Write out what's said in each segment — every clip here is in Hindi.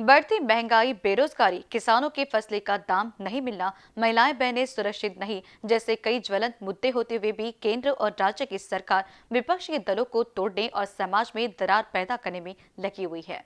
बढ़ती महंगाई बेरोजगारी किसानों की फसलें का दाम नहीं मिलना महिलाएं बहने सुरक्षित नहीं जैसे कई ज्वलंत मुद्दे होते हुए भी केंद्र और राज्य की सरकार विपक्ष के दलों को तोड़ने और समाज में दरार पैदा करने में लगी हुई है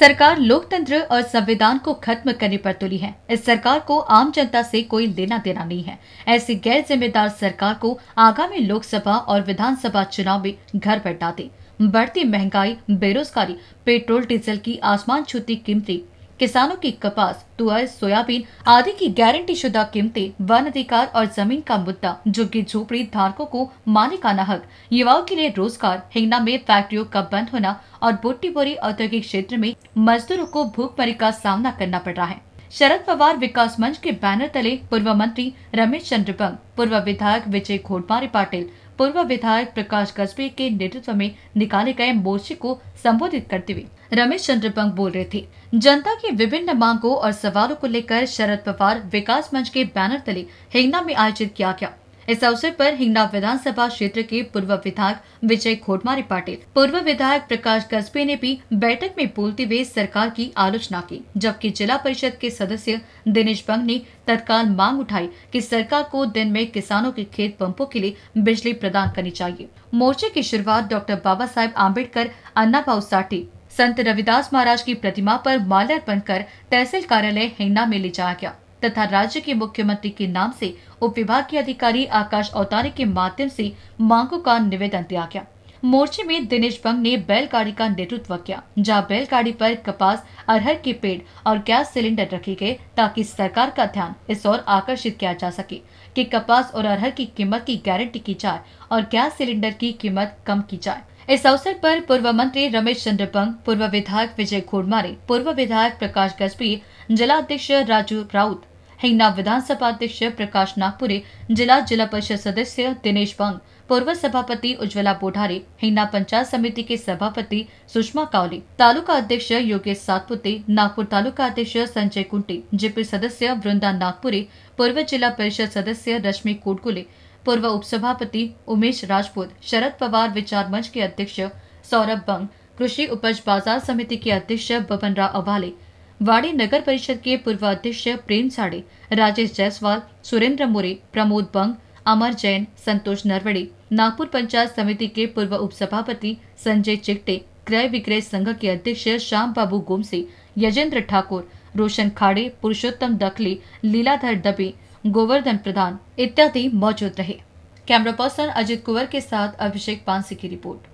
सरकार लोकतंत्र और संविधान को खत्म करने पर तुली है इस सरकार को आम जनता से कोई लेना देना नहीं है ऐसी गैर जिम्मेदार सरकार को आगामी लोकसभा और विधानसभा चुनाव में घर बैठा दे बढ़ती महंगाई बेरोजगारी पेट्रोल डीजल की आसमान छूती कीमतें किसानों की कपास तुअर सोयाबीन आदि की गारंटी शुदा कीमतें वन अधिकार और जमीन का मुद्दा जो की झोपड़ी धारकों को माने का ना हक युवाओं के लिए रोजगार हिंगना में फैक्ट्रियों का बंद होना और बोटी बोरी औद्योगिक क्षेत्र में मजदूरों को भूखमरी का सामना करना पड़ रहा है शरद पवार विकास मंच के बैनर तले पूर्व मंत्री रमेश चंद्र पूर्व विधायक विजय घोटमारी पाटिल पूर्व विधायक प्रकाश कस्बे के नेतृत्व में निकाले गए मोर्चे को संबोधित करते हुए रमेश चंद्र पंग बोल रहे थे जनता की विभिन्न मांगों और सवालों को लेकर शरद पवार विकास मंच के बैनर तले हिंगना में आयोजित किया गया इस अवसर पर हिंगना विधानसभा क्षेत्र के पूर्व विधायक विजय खोटमारी पाटिल पूर्व विधायक प्रकाश कसबे ने भी बैठक में बोलते हुए सरकार की आलोचना की जबकि जिला परिषद के सदस्य दिनेश बंग ने तत्काल मांग उठाई कि सरकार को दिन में किसानों के खेत पंपों के लिए बिजली प्रदान करनी चाहिए मोर्चे की शुरुआत डॉक्टर बाबा साहेब आम्बेडकर अन्ना भाव साठी संत रविदास महाराज की प्रतिमा पर माल्यार्पण कर तहसील कार्यालय हिंगना में ले जाया गया तथा राज्य के मुख्यमंत्री के नाम से उप विभाग के अधिकारी आकाश औतारे के माध्यम से मांगों का निवेदन दिया गया मोर्चे में दिनेश बंग ने बैलगाड़ी का नेतृत्व किया जहां बैलगाड़ी पर कपास अरहर के पेड़ और गैस सिलेंडर रखे गए ताकि सरकार का ध्यान इस ओर आकर्षित किया जा सके कि कपास और अरहर की कीमत की गारंटी की जाए और गैस सिलेंडर की कीमत कम की जाए इस अवसर पर पूर्व मंत्री रमेश चंद्र पंग पूर्व विधायक विजय घोड़मारे पूर्व विधायक प्रकाश गजबी जिला अध्यक्ष राजू राउत हिंगना विधानसभा अध्यक्ष प्रकाश नागपुरे जिला जिला परिषद सदस्य दिनेश बंग पूर्व सभापति उज्ज्वला बोढ़ारी हिंगना पंचायत समिति के सभापति सुषमा कावले तालुका अध्यक्ष योगेश सातपुते नागपुर तालुका अध्यक्ष संजय कुंटे जेपी सदस्य वृंदा नागपुरे पूर्व जिला परिषद सदस्य रश्मि कोटकुले पूर्व उपसभापति उमेश राजपूत शरद पवार विचार मंच के अध्यक्ष सौरभ बंग कृषि उपज बाजार समिति के अध्यक्ष बबन राव अवाले वाड़ी नगर परिषद के पूर्व अध्यक्ष प्रेम साड़े राजेश जायसवाल सुरेंद्र मोरे प्रमोद बंग अमर जैन संतोष नरवड़े नागपुर पंचायत समिति के पूर्व उपसभापति संजय चिकटे क्रय विक्रय संघ के अध्यक्ष श्याम बाबू गोमसे यजेंद्र ठाकुर रोशन खाड़े पुरुषोत्तम दखले लीलाधर दबे गोवर्धन प्रधान इत्यादि मौजूद रहे कैमरा पर्सन अजित कुंवर के साथ अभिषेक पांसी की रिपोर्ट